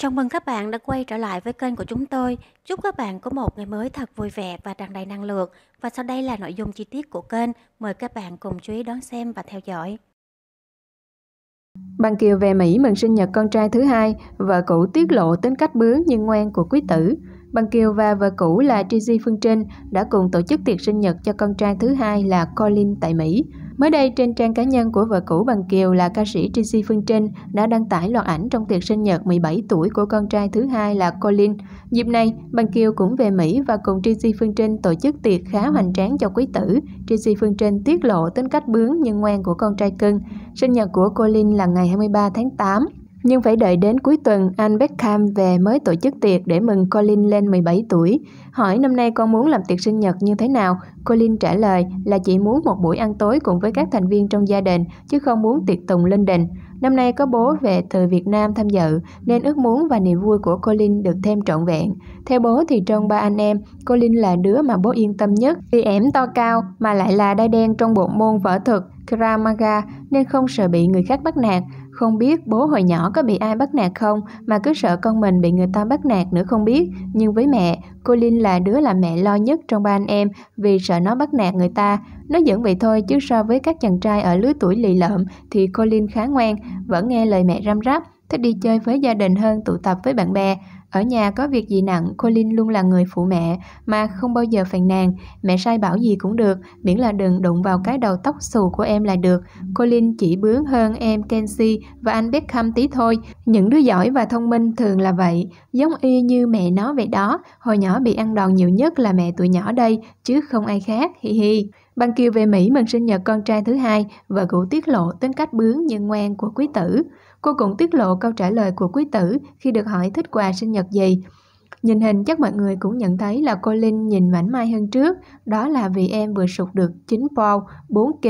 Chào mừng các bạn đã quay trở lại với kênh của chúng tôi. Chúc các bạn có một ngày mới thật vui vẻ và tràn đầy năng lượng. Và sau đây là nội dung chi tiết của kênh. Mời các bạn cùng chú ý đón xem và theo dõi. Bằng Kiều về Mỹ mừng sinh nhật con trai thứ hai, vợ cũ tiết lộ tính cách bướng nhưng ngoan của quý tử. Bằng Kiều và vợ cũ là Trizy Phương Trinh đã cùng tổ chức tiệc sinh nhật cho con trai thứ hai là Colin tại Mỹ. Mới đây, trên trang cá nhân của vợ cũ Bằng Kiều là ca sĩ Tracy Phương Trinh đã đăng tải loạt ảnh trong tiệc sinh nhật 17 tuổi của con trai thứ hai là Colin. Dịp này, Bằng Kiều cũng về Mỹ và cùng Tracy Phương Trinh tổ chức tiệc khá hoành tráng cho quý tử. Tracy Phương Trinh tiết lộ tính cách bướng nhưng ngoan của con trai cưng. Sinh nhật của Colin là ngày 23 tháng 8 nhưng phải đợi đến cuối tuần, anh Beckham về mới tổ chức tiệc để mừng Colin lên 17 tuổi. Hỏi năm nay con muốn làm tiệc sinh nhật như thế nào? Colin trả lời là chỉ muốn một buổi ăn tối cùng với các thành viên trong gia đình, chứ không muốn tiệc tùng lên đình. Năm nay có bố về từ Việt Nam tham dự, nên ước muốn và niềm vui của Colin được thêm trọn vẹn. Theo bố thì trong ba anh em, Colin là đứa mà bố yên tâm nhất vì ẻm to cao mà lại là đai đen trong bộ môn võ thuật Kramaga nên không sợ bị người khác bắt nạt. Không biết bố hồi nhỏ có bị ai bắt nạt không mà cứ sợ con mình bị người ta bắt nạt nữa không biết. Nhưng với mẹ, cô Linh là đứa làm mẹ lo nhất trong ba anh em vì sợ nó bắt nạt người ta. Nó vẫn vậy thôi chứ so với các chàng trai ở lứa tuổi lì lợm thì cô Linh khá ngoan, vẫn nghe lời mẹ răm rắp, thích đi chơi với gia đình hơn tụ tập với bạn bè. Ở nhà có việc gì nặng, Colin luôn là người phụ mẹ mà không bao giờ phàn nàn. Mẹ sai bảo gì cũng được, miễn là đừng đụng vào cái đầu tóc xù của em là được. Colin chỉ bướng hơn em Kenzie và anh Beckham tí thôi. Những đứa giỏi và thông minh thường là vậy, giống y như mẹ nó vậy đó. Hồi nhỏ bị ăn đòn nhiều nhất là mẹ tụi nhỏ đây, chứ không ai khác, hi hi băng Kiều về Mỹ mừng sinh nhật con trai thứ hai và cũng tiết lộ tính cách bướng nhưng ngoan của quý tử. Cô cũng tiết lộ câu trả lời của quý tử khi được hỏi thích quà sinh nhật gì. Nhìn hình chắc mọi người cũng nhận thấy là cô Linh nhìn mảnh mai hơn trước, đó là vì em vừa sụt được 9 pound, 4 kg,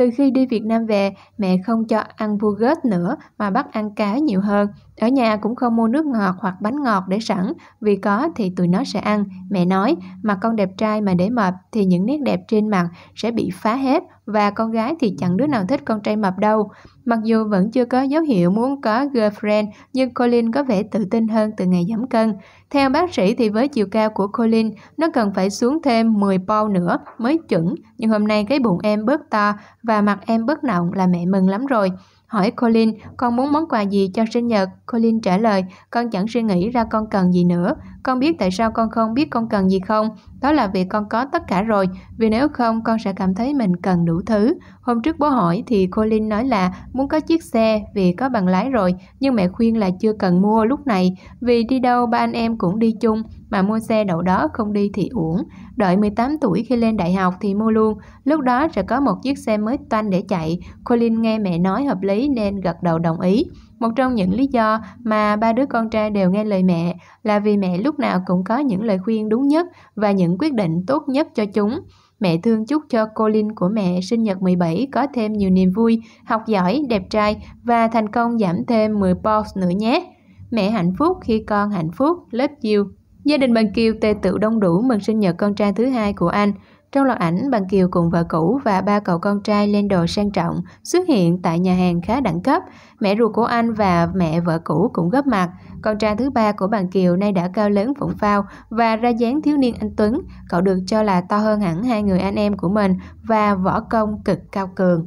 từ khi đi Việt Nam về, mẹ không cho ăn burger nữa mà bắt ăn cá nhiều hơn. Ở nhà cũng không mua nước ngọt hoặc bánh ngọt để sẵn, vì có thì tụi nó sẽ ăn. Mẹ nói, mà con đẹp trai mà để mập thì những nét đẹp trên mặt sẽ bị phá hết và con gái thì chẳng đứa nào thích con trai mập đâu. Mặc dù vẫn chưa có dấu hiệu muốn có girlfriend, nhưng Colin có vẻ tự tin hơn từ ngày giảm cân. Theo bác sĩ thì với chiều cao của Colin, nó cần phải xuống thêm 10 pound nữa mới chuẩn, nhưng hôm nay cái bụng em bớt to và mặt em bớt nọng là mẹ mừng lắm rồi. Hỏi Colin, con muốn món quà gì cho sinh nhật? Colin trả lời, con chẳng suy nghĩ ra con cần gì nữa. Con biết tại sao con không biết con cần gì không? Đó là vì con có tất cả rồi, vì nếu không con sẽ cảm thấy mình cần đủ thứ. Hôm trước bố hỏi thì Colin nói là muốn có chiếc xe vì có bằng lái rồi, nhưng mẹ khuyên là chưa cần mua lúc này, vì đi đâu ba anh em cũng đi chung mà mua xe đậu đó không đi thì uổng. Đợi 18 tuổi khi lên đại học thì mua luôn, lúc đó sẽ có một chiếc xe mới toanh để chạy. Colin nghe mẹ nói hợp lý nên gật đầu đồng ý. Một trong những lý do mà ba đứa con trai đều nghe lời mẹ là vì mẹ lúc nào cũng có những lời khuyên đúng nhất và những quyết định tốt nhất cho chúng. Mẹ thương chúc cho Colin của mẹ sinh nhật 17 có thêm nhiều niềm vui, học giỏi, đẹp trai và thành công giảm thêm 10 pounds nữa nhé. Mẹ hạnh phúc khi con hạnh phúc. Love you. Gia đình Bằng Kiều tề tự đông đủ mừng sinh nhật con trai thứ hai của anh. Trong loạt ảnh, Bằng Kiều cùng vợ cũ và ba cậu con trai lên đồ sang trọng xuất hiện tại nhà hàng khá đẳng cấp. Mẹ ruột của anh và mẹ vợ cũ cũng góp mặt. Con trai thứ ba của Bằng Kiều nay đã cao lớn phụng phao và ra dáng thiếu niên anh Tuấn. Cậu được cho là to hơn hẳn hai người anh em của mình và võ công cực cao cường.